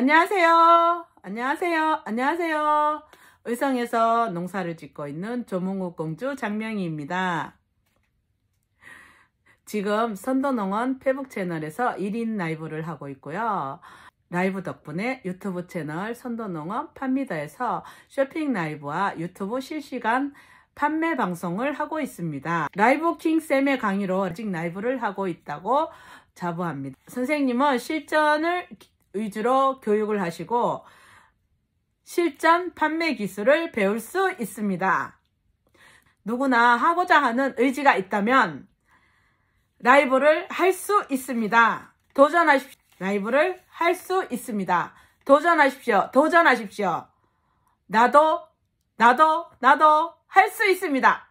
안녕하세요. 안녕하세요. 안녕하세요. 의성에서 농사를 짓고 있는 조몽국 공주 장명희입니다. 지금 선도농원 페북 채널에서 1인 라이브를 하고 있고요. 라이브 덕분에 유튜브 채널 선도농원 팝미더에서 쇼핑 라이브와 유튜브 실시간 판매 방송을 하고 있습니다. 라이브 킹쌤의 강의로 아직 라이브를 하고 있다고 자부합니다. 선생님은 실전을 위주로 교육을 하시고 실전 판매 기술을 배울 수 있습니다. 누구나 하고자 하는 의지가 있다면 라이브를 할 수 있습니다. 도전하십시오. 라이브를 할 수 있습니다. 도전하십시오. 도전하십시오. 나도, 나도, 나도 할 수 있습니다.